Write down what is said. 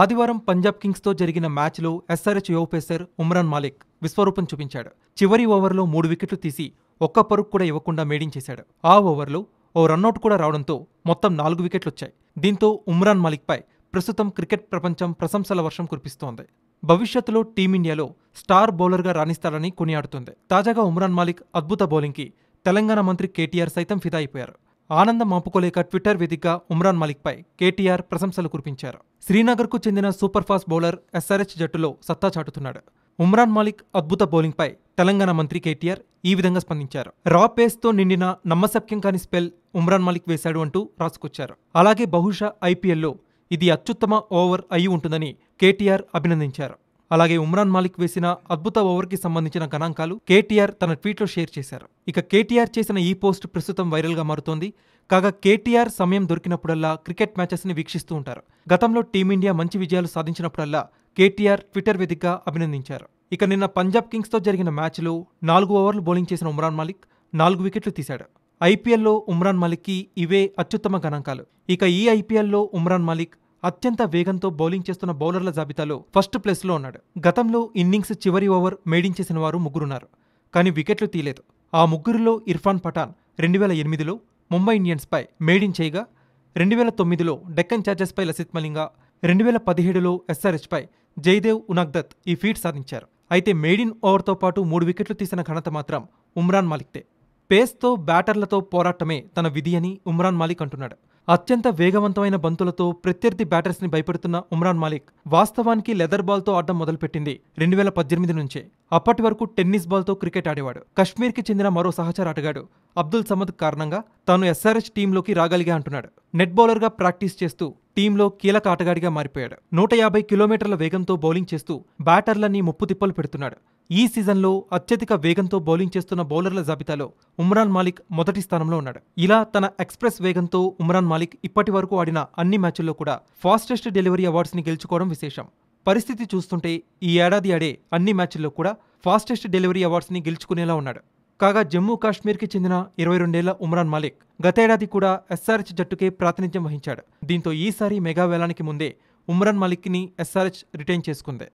ఆదివారం పంజాబ్ కింగ్స్తో జరిగిన మ్యాచ్లో ఎస్ఆర్హెచ్ యో పేసర్ ఉమ్రాన్ మాలిక్ విశ్వరూపం చూపించాడు చివరి ఓవర్లో మూడు వికెట్లు తీసి ఒక్క పరుగు కూడా ఇవ్వకుండా మేడించేశాడు ఆ ఓవర్లో ఓ రన్అట్ కూడా రావడంతో మొత్తం నాలుగు వికెట్లొచ్చాయి దీంతో ఉమ్రాన్ పై ప్రస్తుతం క్రికెట్ ప్రపంచం ప్రశంసల వర్షం కురిపిస్తోంది భవిష్యత్తులో టీమిండియాలో స్టార్ బౌలర్గా రాణిస్తాడని కొనియాడుతుంది తాజాగా ఉమ్రాన్ మాలిక్ అద్భుత బౌలింగ్కి తెలంగాణ మంత్రి కేటీఆర్ సైతం ఫిదా అయిపోయారు ఆనందం ఆపుకోలేక ట్విట్టర్ వేదికగా ఉమ్రాన్ మలిక్పై కేటీఆర్ ప్రశంసలు కురిపించారు శ్రీనగర్కు చెందిన సూపర్ ఫాస్ట్ బౌలర్ ఎస్ఆర్హెచ్ జట్టులో సత్తా చాటుతున్నాడు ఉమ్రాన్ మాలిక్ అద్భుత బౌలింగ్పై తెలంగాణ మంత్రి కేటీఆర్ ఈ విధంగా స్పందించారు రా పేస్తో నిండిన నమ్మశక్యం కాని స్పెల్ ఉమ్రాన్ మాలిక్ వేశాడు అంటూ రాసుకొచ్చారు అలాగే బహుశా ఐపీఎల్లో ఇది అత్యుత్తమ ఓవర్ అయి ఉంటుందని కేటీఆర్ అభినందించారు అలాగే ఉమ్రాన్ మాలిక్ వేసిన అద్భుత ఓవర్కి సంబంధించిన గణాంకాలు కేటీఆర్ తన ట్వీట్లో షేర్ చేశారు ఇక కేటీఆర్ చేసిన ఈ పోస్ట్ ప్రస్తుతం వైరల్గా మారుతోంది కాగా కేటీఆర్ సమయం దొరికినప్పుడల్లా క్రికెట్ మ్యాచెస్ని వీక్షిస్తూ ఉంటారు గతంలో టీమిండియా మంచి విజయాలు సాధించినప్పుడల్లా కేటీఆర్ ట్విట్టర్ వేదికగా అభినందించారు ఇక నిన్న పంజాబ్ కింగ్స్తో జరిగిన మ్యాచ్లో నాలుగు ఓవర్లు బౌలింగ్ చేసిన ఉమ్రాన్ మాలిక్ నాలుగు వికెట్లు తీశాడు ఐపీఎల్లో ఉమ్రాన్ మాలిక్కి ఇవే అత్యుత్తమ గణాంకాలు ఇక ఈ ఐపీఎల్లో ఉమ్రాన్ మాలిక్ అత్యంత వేగంతో బౌలింగ్ చేస్తున్న బౌలర్ల జాబితాలో ఫస్ట్ ప్లేస్లో ఉన్నాడు గతంలో ఇన్నింగ్స్ చివరి ఓవర్ మేడించేసిన వారు ముగ్గురున్నారు కానీ వికెట్లు తీయలేదు ఆ ముగ్గురులో ఇర్ఫాన్ పఠాన్ రెండు వేల ఎనిమిదిలో ముంబై ఇండియన్స్పై మేడిన్ చేయగా రెండు వేల తొమ్మిదిలో డెక్కన్ ఛార్జర్స్పై లసిత్ మలింగ రెండు వేల పదిహేడులో ఎస్ఆర్హెచ్పై జయదేవ్ ఉనాగ్దత్ ఈ ఫీట్ సాధించారు అయితే మేడిన్ ఓవర్తో పాటు మూడు వికెట్లు తీసిన ఘనత మాత్రం ఉమ్రాన్ మాలిక్దే పేస్తో బ్యాటర్లతో పోరాటమే తన విధి అని ఉమ్రాన్ మాలిక్ అంటున్నాడు అత్యంత వేగవంతమైన బంతులతో ప్రత్యర్థి బ్యాటర్స్ ని భయపెడుతున్న ఉమ్రాన్ మాలిక్ వాస్తవానికి లెదర్ బాల్తో ఆడడం మొదలుపెట్టింది రెండు వేల పద్దెనిమిది నుంచే అప్పటి వరకు టెన్నిస్ బాల్తో క్రికెట్ ఆడేవాడు కశ్మీర్కి చెందిన మరో సహచర ఆటగాడు అబ్దుల్ సమద్ కారణంగా తాను ఎస్ఆర్హెచ్ టీంలోకి రాగలిగా అంటున్నాడు నెట్ బౌలర్గా ప్రాక్టీస్ చేస్తూ టీంలో కీలక ఆటగాడిగా మారిపోయాడు నూట యాభై కిలోమీటర్ల వేగంతో బౌలింగ్ చేస్తూ బ్యాటర్లని ముప్పు తిప్పలు పెడుతున్నాడు ఈ సీజన్లో అత్యధిక వేగంతో బౌలింగ్ చేస్తున్న బౌలర్ల జాబితాలో ఉమ్రాన్ మాలిక్ మొదటి స్థానంలో ఉన్నాడు ఇలా తన ఎక్స్ప్రెస్ వేగంతో ఉమ్రాన్ మాలిక్ ఇప్పటి వరకు ఆడిన అన్ని మ్యాచ్ల్లో కూడా ఫాస్టెస్ట్ డెలివరీ అవార్డ్స్ని గెలుచుకోవడం విశేషం పరిస్థితి చూస్తుంటే ఈ ఏడాది ఆడే అన్ని మ్యాచ్ల్లో కూడా ఫాస్టెస్ట్ డెలివరీ అవార్డ్స్ని గెలుచుకునేలా ఉన్నాడు కాగా జమ్మూ కాశ్మీర్కి చెందిన ఇరవై రెండేళ్ల ఉమ్రాన్ మాలిక్ గతేడాది కూడా ఎస్ఆర్హెచ్ జట్టుకే ప్రాతినిధ్యం వహించాడు దీంతో ఈసారి మెగా వేలానికి ముందే ఉమ్రాన్ మాలిక్ని ఎస్ఆర్హెచ్ రిటైన్ చేసుకుంది